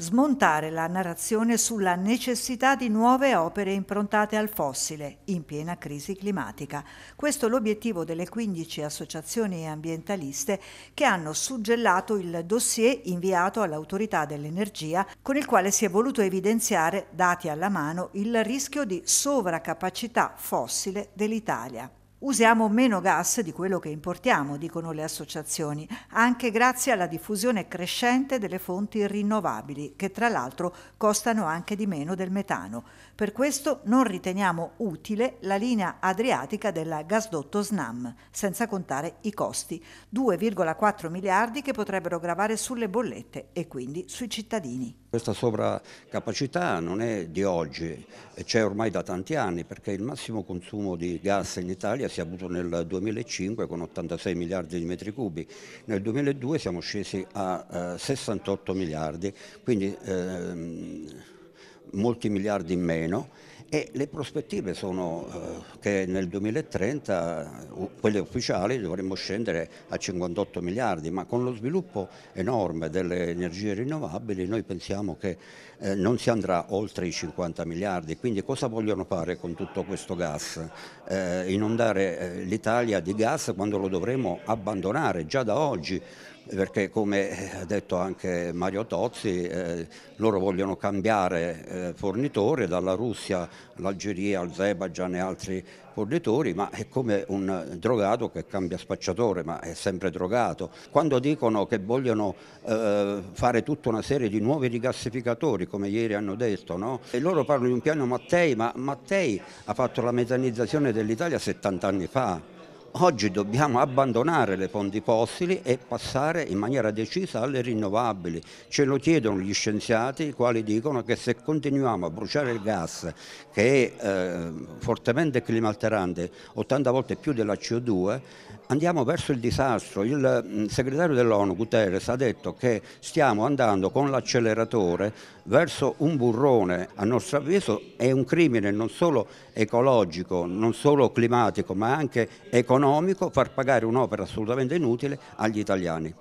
smontare la narrazione sulla necessità di nuove opere improntate al fossile in piena crisi climatica. Questo è l'obiettivo delle 15 associazioni ambientaliste che hanno suggellato il dossier inviato all'autorità dell'energia con il quale si è voluto evidenziare, dati alla mano, il rischio di sovracapacità fossile dell'Italia. Usiamo meno gas di quello che importiamo, dicono le associazioni, anche grazie alla diffusione crescente delle fonti rinnovabili, che tra l'altro costano anche di meno del metano. Per questo non riteniamo utile la linea adriatica della gasdotto SNAM, senza contare i costi, 2,4 miliardi che potrebbero gravare sulle bollette e quindi sui cittadini. Questa sovracapacità non è di oggi, c'è ormai da tanti anni perché il massimo consumo di gas in Italia si è avuto nel 2005 con 86 miliardi di metri cubi, nel 2002 siamo scesi a 68 eh, miliardi, quindi ehm, molti miliardi in meno e le prospettive sono eh, che nel 2030, quelle ufficiali, dovremmo scendere a 58 miliardi, ma con lo sviluppo enorme delle energie rinnovabili noi pensiamo che eh, non si andrà oltre i 50 miliardi, quindi cosa vogliono fare con tutto questo gas? Eh, inondare l'Italia di gas quando lo dovremo abbandonare già da oggi? perché come eh, ha detto anche Mario Tozzi, eh, loro vogliono cambiare eh, fornitore dalla Russia, all'Algeria, al Zebagian e altri fornitori, ma è come un drogato che cambia spacciatore, ma è sempre drogato. Quando dicono che vogliono eh, fare tutta una serie di nuovi rigassificatori, come ieri hanno detto, no? e loro parlano di un piano Mattei, ma Mattei ha fatto la metanizzazione dell'Italia 70 anni fa Oggi dobbiamo abbandonare le fonti fossili e passare in maniera decisa alle rinnovabili. Ce lo chiedono gli scienziati, i quali dicono che se continuiamo a bruciare il gas, che è eh, fortemente climalterante, 80 volte più della CO2, andiamo verso il disastro. Il mm, segretario dell'ONU, Guterres, ha detto che stiamo andando con l'acceleratore verso un burrone. A nostro avviso è un crimine non solo ecologico, non solo climatico, ma anche economico economico far pagare un'opera assolutamente inutile agli italiani.